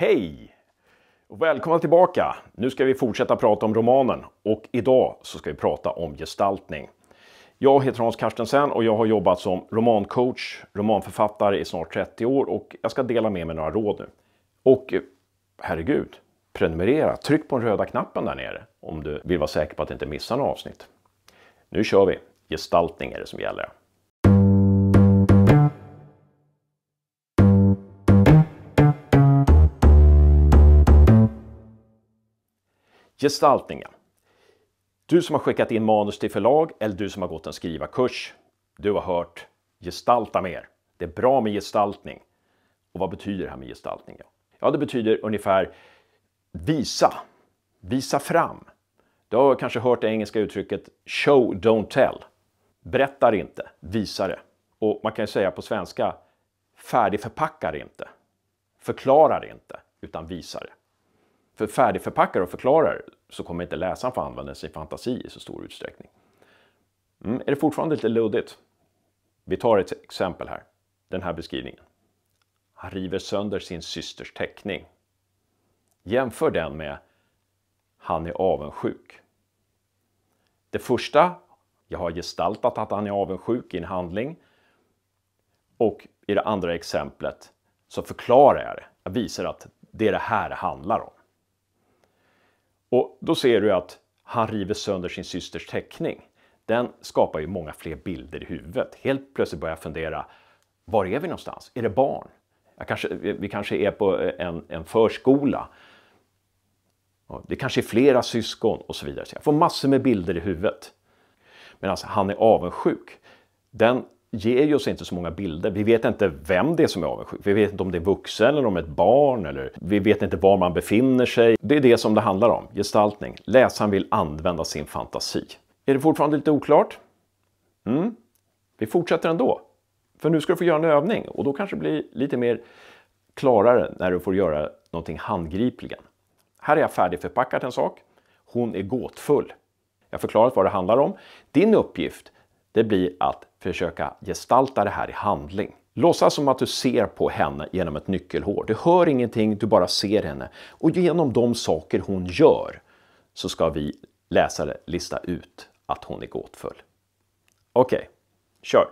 Hej! Och välkomna tillbaka! Nu ska vi fortsätta prata om romanen och idag så ska vi prata om gestaltning. Jag heter Hans Carstensen och jag har jobbat som romancoach, romanförfattare i snart 30 år och jag ska dela med mig några råd nu. Och eh, herregud, prenumerera! Tryck på den röda knappen där nere om du vill vara säker på att inte missa något avsnitt. Nu kör vi! Gestaltning är det som gäller. Gestaltningen. Du som har skickat in manus till förlag eller du som har gått en skrivarkurs. Du har hört gestalta mer. Det är bra med gestaltning. Och vad betyder det här med gestaltning? Ja, det betyder ungefär visa, visa fram. Du har kanske hört det engelska uttrycket show, don't tell. Berättar inte, visa det. Och man kan ju säga på svenska, färdigförpackar inte, förklarar inte, utan visar det. För färdigförpackar och förklarar så kommer inte läsaren få använda sin fantasi i så stor utsträckning. Mm, är det fortfarande lite luddigt? Vi tar ett exempel här. Den här beskrivningen. Han river sönder sin systers teckning. Jämför den med han är avundsjuk. Det första, jag har gestaltat att han är avundsjuk i en handling. Och i det andra exemplet så förklarar jag det. Jag visar att det är det här det handlar om. Och då ser du att han river sönder sin systers teckning. Den skapar ju många fler bilder i huvudet. Helt plötsligt börjar jag fundera, var är vi någonstans? Är det barn? Kanske, vi kanske är på en, en förskola. Det kanske är flera syskon och så vidare. Så jag får massor med bilder i huvudet. Medan han är avundsjuk. Den ger ju oss inte så många bilder. Vi vet inte vem det är som är avundsjuk. Vi vet inte om det är vuxen eller om det är ett barn. Eller vi vet inte var man befinner sig. Det är det som det handlar om, gestaltning. Läsaren vill använda sin fantasi. Är det fortfarande lite oklart? Mm. Vi fortsätter ändå. För nu ska du få göra en övning och då kanske det blir lite mer klarare när du får göra någonting handgripligen. Här är jag färdigförpackat en sak. Hon är gåtfull. Jag har förklarat vad det handlar om. Din uppgift, det blir att försöka gestalta det här i handling. Låtsas som att du ser på henne genom ett nyckelhår. Du hör ingenting, du bara ser henne. Och genom de saker hon gör så ska vi läsare lista ut att hon är gåtfull. Okej, okay, kör!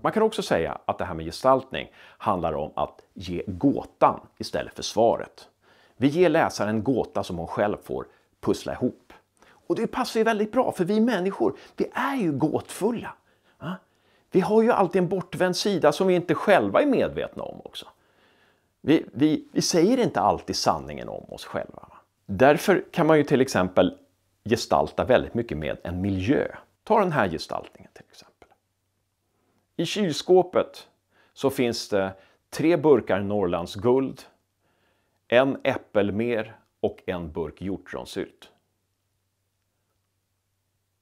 Man kan också säga att det här med gestaltning handlar om att ge gåtan istället för svaret. Vi ger läsaren en gåta som hon själv får pussla ihop. Och det passar ju väldigt bra, för vi människor, vi är ju gåtfulla. Vi har ju alltid en bortvänd sida som vi inte själva är medvetna om också. Vi, vi, vi säger inte alltid sanningen om oss själva. Därför kan man ju till exempel gestalta väldigt mycket med en miljö. Ta den här gestaltningen till exempel. I kylskåpet så finns det tre burkar Norrlands guld en äppelmer och en burk hjortronsylt.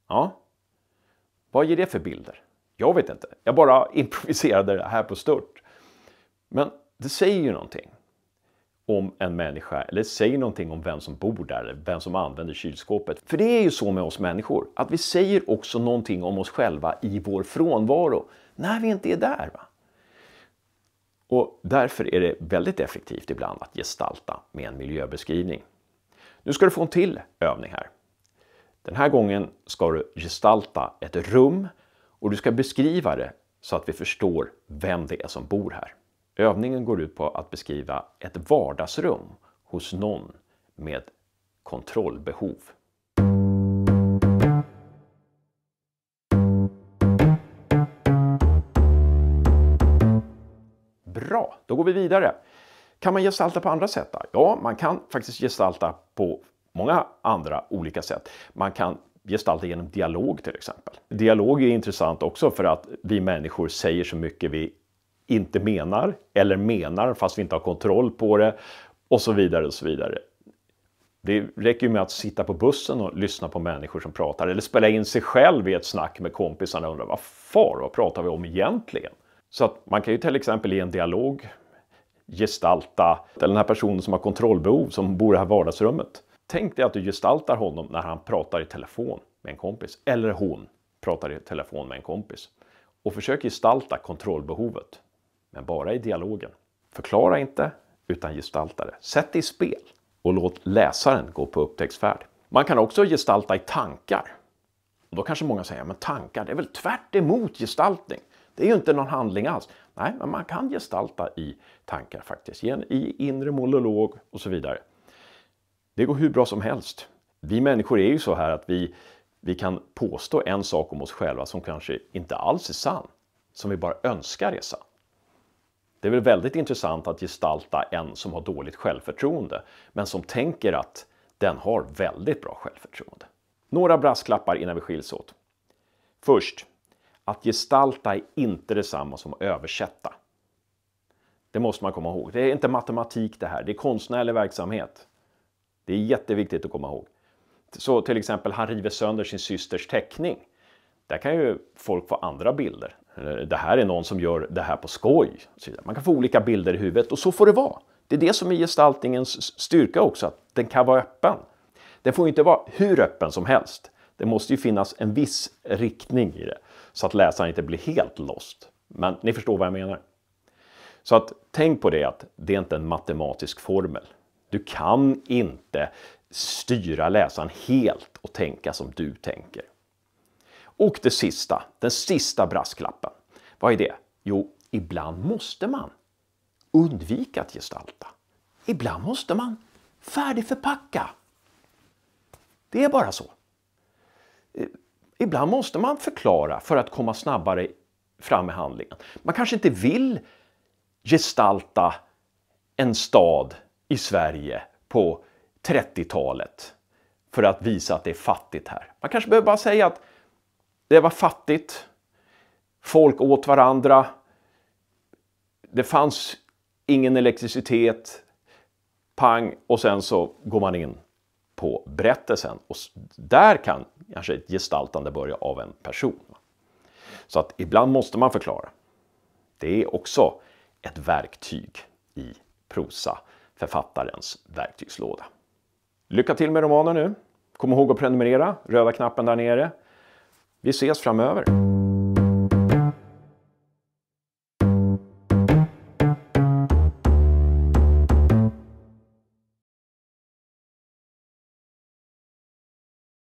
Ja, vad ger det för bilder? Jag vet inte. Jag bara improviserade det här på stört. Men det säger ju någonting om en människa, eller säger någonting om vem som bor där, vem som använder kylskåpet. För det är ju så med oss människor, att vi säger också någonting om oss själva i vår frånvaro, när vi inte är där. Va? Och därför är det väldigt effektivt ibland att gestalta med en miljöbeskrivning. Nu ska du få en till övning här. Den här gången ska du gestalta ett rum och du ska beskriva det så att vi förstår vem det är som bor här. Övningen går ut på att beskriva ett vardagsrum hos någon med kontrollbehov. Då går vi vidare. Kan man gestalta på andra sätt? Ja, man kan faktiskt gestalta på många andra olika sätt. Man kan gestalta genom dialog till exempel. Dialog är intressant också för att vi människor säger så mycket vi inte menar eller menar fast vi inte har kontroll på det och så vidare och så vidare. Det räcker ju med att sitta på bussen och lyssna på människor som pratar eller spela in sig själv i ett snack med kompisarna och undra vad far, vad pratar vi om egentligen? Så att man kan ju till exempel i en dialog gestalta eller den här personen som har kontrollbehov som bor i det här vardagsrummet. Tänk dig att du gestaltar honom när han pratar i telefon med en kompis eller hon pratar i telefon med en kompis och försök gestalta kontrollbehovet. Men bara i dialogen. Förklara inte utan gestalta det. Sätt det i spel och låt läsaren gå på upptäcktsfärd. Man kan också gestalta i tankar. Och då kanske många säger, men tankar, det är väl tvärt emot gestaltning? Det är ju inte någon handling alls. Nej, men man kan gestalta i tankar faktiskt, i inre monolog och så vidare. Det går hur bra som helst. Vi människor är ju så här att vi, vi kan påstå en sak om oss själva som kanske inte alls är sann, som vi bara önskar är sann. Det är väl väldigt intressant att gestalta en som har dåligt självförtroende, men som tänker att den har väldigt bra självförtroende. Några brasklappar innan vi skiljs åt. Först, att gestalta är inte detsamma som att översätta. Det måste man komma ihåg. Det är inte matematik det här, det är konstnärlig verksamhet. Det är jätteviktigt att komma ihåg. Så till exempel, han river sönder sin systers teckning. Där kan ju folk få andra bilder. Det här är någon som gör det här på skoj. Man kan få olika bilder i huvudet och så får det vara. Det är det som är gestaltningens styrka också, att den kan vara öppen. Den får ju inte vara hur öppen som helst. Det måste ju finnas en viss riktning i det så att läsaren inte blir helt lost. Men ni förstår vad jag menar. Så att tänk på det att det är inte en matematisk formel. Du kan inte styra läsaren helt och tänka som du tänker. Och det sista, den sista brasklappen. Vad är det? Jo, ibland måste man undvika att gestalta. Ibland måste man färdigförpacka. Det är bara så. Ibland måste man förklara för att komma snabbare fram med handlingen. Man kanske inte vill gestalta en stad i Sverige på 30-talet för att visa att det är fattigt här. Man kanske behöver bara säga att det var fattigt, folk åt varandra, det fanns ingen elektricitet, pang och sen så går man in på berättelsen och där kan kanske ett gestaltande börja av en person. Så att ibland måste man förklara. Det är också ett verktyg i prosa författarens verktygslåda. Lycka till med romanen nu. Kom ihåg att prenumerera, röda knappen där nere. Vi ses framöver.